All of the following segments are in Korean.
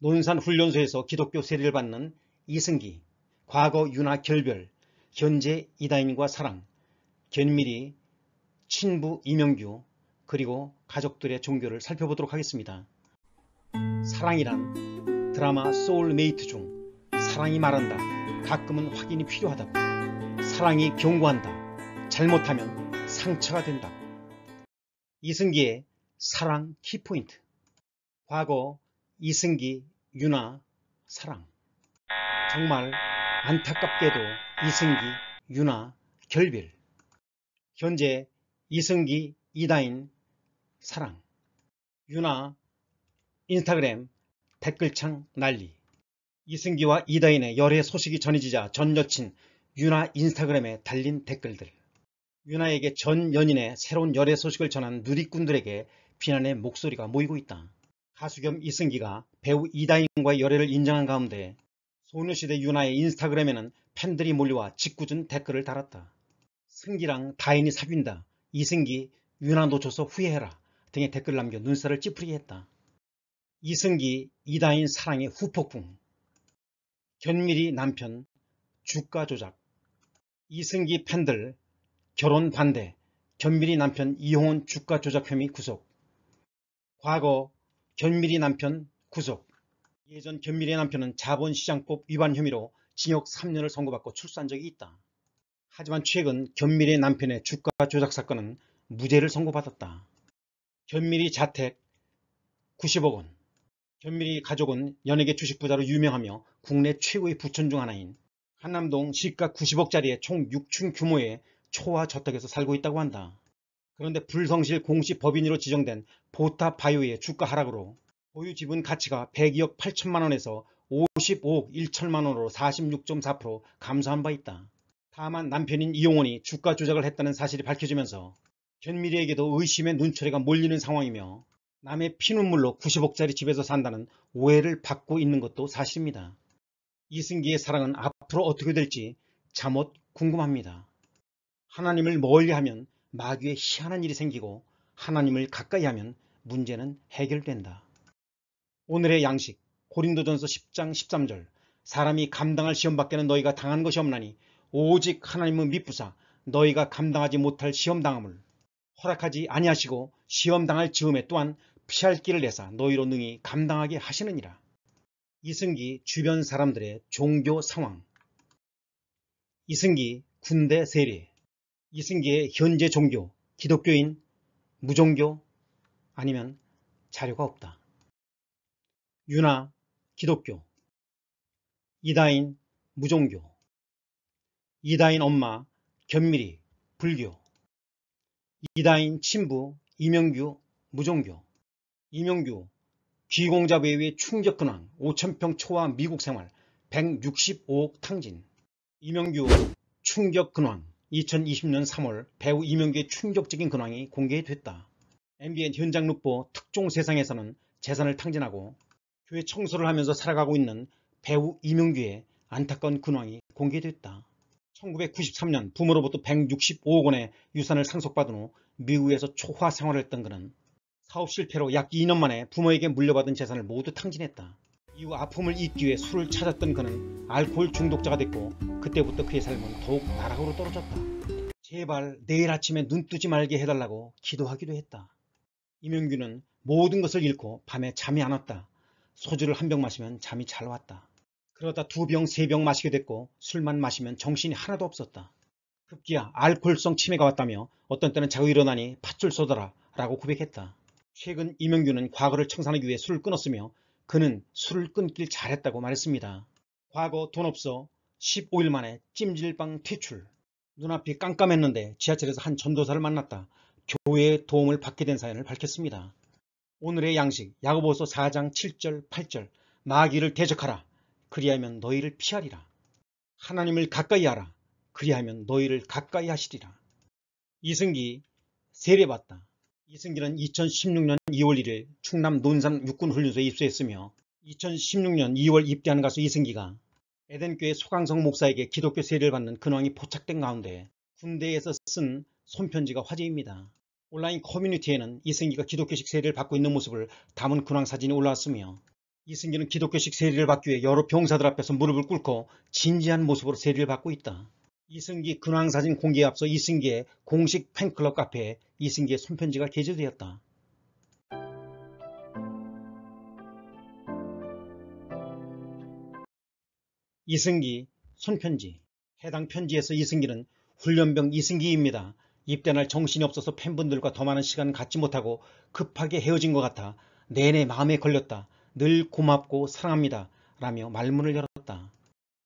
논산 훈련소에서 기독교 세례를 받는 이승기, 과거 윤하 결별, 현재 이다인과 사랑, 견밀히 친부 이명규, 그리고 가족들의 종교를 살펴보도록 하겠습니다. 사랑이란 드라마 소울메이트 중 사랑이 말한다. 가끔은 확인이 필요하다고. 사랑이 경고한다. 잘못하면 상처가 된다. 이승기의 사랑 키포인트. 과거 이승기, 윤아, 사랑 정말 안타깝게도 이승기, 윤아, 결별 현재 이승기, 이다인, 사랑 윤아, 인스타그램 댓글창 난리 이승기와 이다인의 열애 소식이 전해지자 전 여친 윤아 인스타그램에 달린 댓글들 윤아에게 전 연인의 새로운 열애 소식을 전한 누리꾼들에게 비난의 목소리가 모이고 있다. 가수 겸 이승기가 배우 이다인과의 열애를 인정한 가운데 소녀시대 윤아의 인스타그램에는 팬들이 몰려와 짓궂은 댓글을 달았다. 승기랑 다인이 사귄다. 이승기, 윤아 놓쳐서 후회해라. 등의 댓글 남겨 눈살을 찌푸리게 했다. 이승기, 이다인 사랑의 후폭풍 견밀히 남편, 주가 조작 이승기 팬들, 결혼 반대, 견밀히 남편 이혼 주가 조작 혐의 구속 과거 견미리 남편 구속 예전 견밀의 남편은 자본시장법 위반 혐의로 징역 3년을 선고받고 출산 적이 있다. 하지만 최근 견밀의 남편의 주가 조작 사건은 무죄를 선고받았다. 견미리 자택 90억 원견미리 가족은 연예계 주식 부자로 유명하며 국내 최고의 부촌 중 하나인 한남동 시가 90억짜리의 총 6층 규모의 초화 저택에서 살고 있다고 한다. 그런데 불성실 공시 법인으로 지정된 보타바이오의 주가 하락으로 보유 지분 가치가 102억 8천만 원에서 55억 1천만 원으로 46.4% 감소한 바 있다. 다만 남편인 이용원이 주가 조작을 했다는 사실이 밝혀지면서 견미리에게도 의심의 눈초리가 몰리는 상황이며 남의 피눈물로 90억짜리 집에서 산다는 오해를 받고 있는 것도 사실입니다. 이승기의 사랑은 앞으로 어떻게 될지 잠옷 궁금합니다. 하나님을 멀리하면 마귀의 희한한 일이 생기고 하나님을 가까이 하면 문제는 해결된다. 오늘의 양식 고린도전서 10장 13절 사람이 감당할 시험밖에는 너희가 당한 것이 없나니 오직 하나님은 미쁘사 너희가 감당하지 못할 시험당함을 허락하지 아니하시고 시험당할 즈음에 또한 피할 길을 내사 너희로 능히 감당하게 하시느니라. 이승기 주변 사람들의 종교 상황 이승기 군대 세례 이승기의 현재 종교, 기독교인, 무종교 아니면 자료가 없다. 유나, 기독교 이다인, 무종교 이다인 엄마, 견미리, 불교 이다인 친부, 이명규, 무종교 이명규, 귀공자 외위의 충격근황, 5천평 초와 미국 생활, 165억 탕진 이명규, 충격근황 2020년 3월 배우 이명규의 충격적인 근황이 공개됐다. MBN 현장룩보 특종세상에서는 재산을 탕진하고 교회 청소를 하면서 살아가고 있는 배우 이명규의 안타까운 근황이 공개됐다. 1993년 부모로부터 165억 원의 유산을 상속받은 후 미국에서 초화 생활을 했던 그는 사업 실패로 약 2년 만에 부모에게 물려받은 재산을 모두 탕진했다. 이후 아픔을 잊기 위해 술을 찾았던 그는 알코올 중독자가 됐고 그때부터 그의 삶은 더욱 나락으로 떨어졌다. 제발 내일 아침에 눈 뜨지 말게 해달라고 기도하기도 했다. 이명규는 모든 것을 잃고 밤에 잠이 안 왔다. 소주를 한 병 마시면 잠이 잘 왔다. 그러다 두 병, 세 병 마시게 됐고 술만 마시면 정신이 하나도 없었다. 급기야 알코올성 치매가 왔다며 어떤 때는 자고 일어나니 팥줄 쏟아라 라고 고백했다. 최근 이명규는 과거를 청산하기 위해 술을 끊었으며 그는 술을 끊길 잘했다고 말했습니다. 과거 돈 없어 15일 만에 찜질방 퇴출. 눈앞이 깜깜했는데 지하철에서 한 전도사를 만났다. 교회의 도움을 받게 된 사연을 밝혔습니다. 오늘의 양식 야고보서 4장 7절 8절 마귀를 대적하라 그리하면 너희를 피하리라 하나님을 가까이 하라 그리하면 너희를 가까이 하시리라 이승기 세례받다 이승기는 2016년 2월 1일 충남 논산 육군훈련소에 입소했으며 2016년 2월 입대하는 가수 이승기가 에덴교의 소강성 목사에게 기독교 세례를 받는 근황이 포착된 가운데 군대에서 쓴 손편지가 화제입니다. 온라인 커뮤니티에는 이승기가 기독교식 세례를 받고 있는 모습을 담은 근황 사진이 올라왔으며 이승기는 기독교식 세례를 받기 위해 여러 병사들 앞에서 무릎을 꿇고 진지한 모습으로 세례를 받고 있다. 이승기 근황사진 공개에 앞서 이승기의 공식 팬클럽 카페에 이승기의 손편지가 게재되었다. 이승기 손편지 해당 편지에서 이승기는 훈련병 이승기입니다. 입대날 정신이 없어서 팬분들과 더 많은 시간 갖지 못하고 급하게 헤어진 것 같아 내내 마음에 걸렸다. 늘 고맙고 사랑합니다. 라며 말문을 열었다.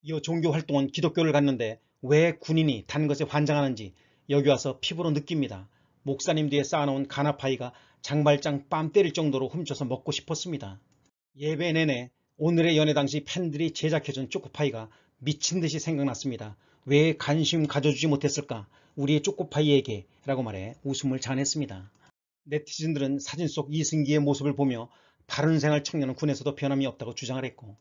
이어 종교활동은 기독교를 갔는데 왜 군인이 단 것에 환장하는지 여기 와서 피부로 느낍니다. 목사님 뒤에 쌓아놓은 가나파이가 장발장 뺨 때릴 정도로 훔쳐서 먹고 싶었습니다. 예배 내내 오늘의 연애 당시 팬들이 제작해준 초코파이가 미친듯이 생각났습니다. 왜 관심 가져주지 못했을까? 우리의 초코파이에게 라고 말해 웃음을 자냈습니다. 아 네티즌들은 사진 속 이승기의 모습을 보며 바른생활 청년은 군에서도 변함이 없다고 주장을 했고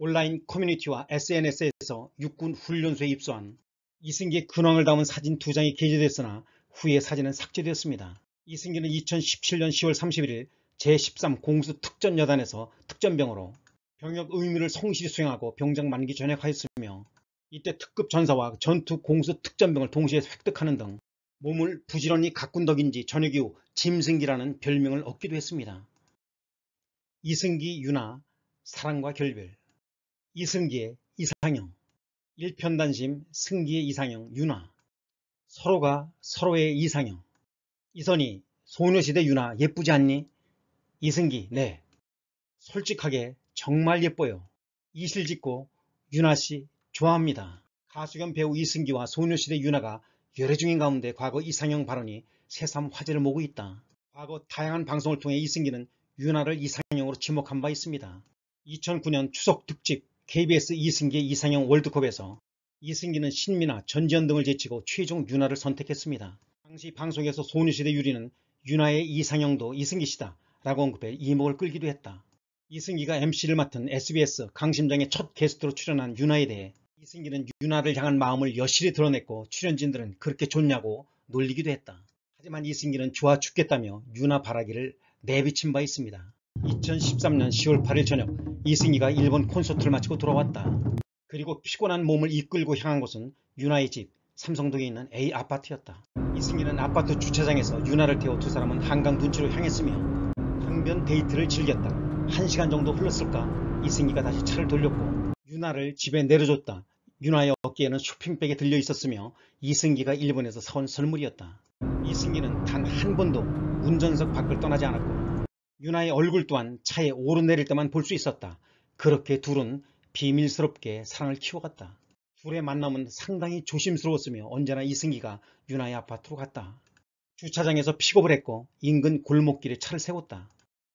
온라인 커뮤니티와 SNS에서 육군 훈련소에 입소한 이승기의 근황을 담은 사진 두 장이 게재됐으나 후에 사진은 삭제되었습니다. 이승기는 2017년 10월 31일 제13 공수 특전 여단에서 특전병으로 병역 의무를 성실히 수행하고 병장 만기 전역하였으며 이때 특급 전사와 전투 공수 특전병을 동시에 획득하는 등 몸을 부지런히 가꾼 덕인지 전역 이후 짐승기라는 별명을 얻기도 했습니다. 이승기 윤아 사랑과 결별 이승기의 이상형, 일편단심 승기의 이상형 윤화, 서로가 서로의 이상형, 이선희 소녀시대 윤화 예쁘지 않니? 이승기 네, 솔직하게 정말 예뻐요. 이실짓고 윤화씨 좋아합니다. 가수 겸 배우 이승기와 소녀시대 윤화가 열애 중인 가운데 과거 이상형 발언이 새삼 화제를 모고 있다. 과거 다양한 방송을 통해 이승기는 윤화를 이상형으로 지목한 바 있습니다. 2009년 추석 특집 KBS 이승기 이상형 월드컵에서 이승기는 신미나 전지현 등을 제치고 최종 윤아를 선택했습니다. 당시 방송에서 소녀시대 유리는 윤아의 이상형도 이승기시다 라고 언급해 이목을 끌기도 했다. 이승기가 MC를 맡은 SBS 강심장의 첫 게스트로 출연한 윤아에 대해 이승기는 윤아를 향한 마음을 여실히 드러냈고 출연진들은 그렇게 좋냐고 놀리기도 했다. 하지만 이승기는 좋아 죽겠다며 윤아 바라기를 내비친 바 있습니다. 2013년 10월 8일 저녁 이승희가 일본 콘서트를 마치고 돌아왔다. 그리고 피곤한 몸을 이끌고 향한 곳은 윤아의 집 삼성동에 있는 A 아파트였다. 이승희는 아파트 주차장에서 윤아를 태워 두 사람은 한강 눈치로 향했으며 강변 데이트를 즐겼다. 1 시간 정도 흘렀을까 이승희가 다시 차를 돌렸고 윤아를 집에 내려줬다. 윤아의 어깨에는 쇼핑백에 들려 있었으며 이승기가 일본에서 사온 선물이었다. 이승기는 단 한 번도 운전석 밖을 떠나지 않았고 유나의 얼굴 또한 차에 오르내릴 때만 볼 수 있었다. 그렇게 둘은 비밀스럽게 사랑을 키워갔다. 둘의 만남은 상당히 조심스러웠으며 언제나 이승기가 유나의 아파트로 갔다. 주차장에서 픽업을 했고 인근 골목길에 차를 세웠다.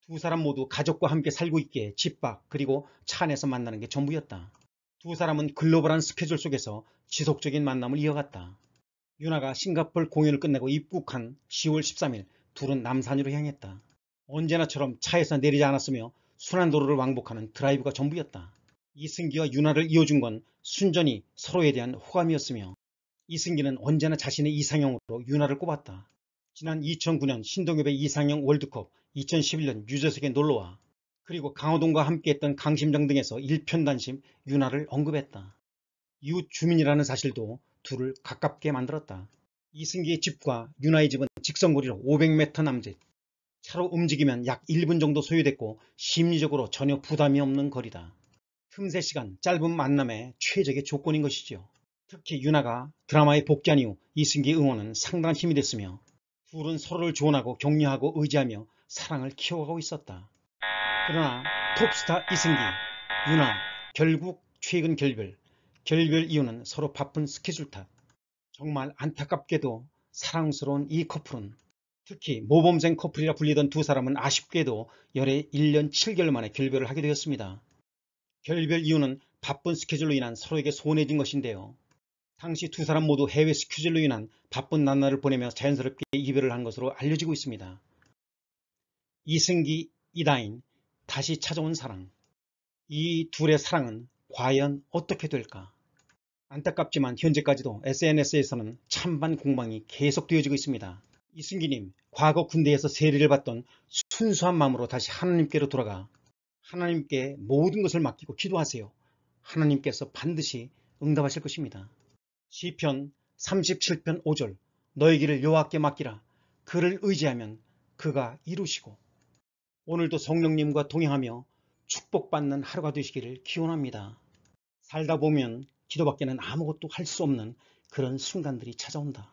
두 사람 모두 가족과 함께 살고 있기에 집밖 그리고 차 안에서 만나는 게 전부였다. 두 사람은 글로벌한 스케줄 속에서 지속적인 만남을 이어갔다. 유나가 싱가폴 공연을 끝내고 입국한 10월 13일 둘은 남산으로 향했다. 언제나처럼 차에서 내리지 않았으며 순환 도로를 왕복하는 드라이브가 전부였다. 이승기와 윤아를 이어준 건 순전히 서로에 대한 호감이었으며 이승기는 언제나 자신의 이상형으로 윤아를 꼽았다. 지난 2009년 신동엽의 이상형 월드컵, 2011년 유재석의 놀러와 그리고 강호동과 함께했던 강심정 등에서 일편단심 윤아를 언급했다. 이웃 주민이라는 사실도 둘을 가깝게 만들었다. 이승기의 집과 윤아의 집은 직선거리로 500m 남짓, 차로 움직이면 약 1분 정도 소요됐고 심리적으로 전혀 부담이 없는 거리다. 틈새 시간 짧은 만남의 최적의 조건인 것이지요. 특히 유나가 드라마에 복귀한 이후 이승기 응원은 상당한 힘이 됐으며 둘은 서로를 조언하고 격려하고 의지하며 사랑을 키워가고 있었다. 그러나 톱스타 이승기, 유나 결국 최근 결별, 결별 이유는 서로 바쁜 스케줄 탓. 정말 안타깝게도 사랑스러운 이 커플은 특히 모범생 커플이라 불리던 두 사람은 아쉽게도 열애 1년 7개월 만에 결별을 하게 되었습니다. 결별 이유는 바쁜 스케줄로 인한 서로에게 손해진 것인데요. 당시 두 사람 모두 해외 스케줄로 인한 바쁜 나날을 보내며 자연스럽게 이별을 한 것으로 알려지고 있습니다. 이승기, 이다인, 다시 찾아온 사랑 이 둘의 사랑은 과연 어떻게 될까? 안타깝지만 현재까지도 SNS에서는 찬반 공방이 계속되어지고 있습니다. 이승기님, 과거 군대에서 세례를 받던 순수한 마음으로 다시 하나님께로 돌아가 하나님께 모든 것을 맡기고 기도하세요. 하나님께서 반드시 응답하실 것입니다. 시편 37편 5절 너의 길을 여호와께 맡기라. 그를 의지하면 그가 이루시고 오늘도 성령님과 동행하며 축복받는 하루가 되시기를 기원합니다. 살다 보면 기도밖에는 아무것도 할 수 없는 그런 순간들이 찾아온다.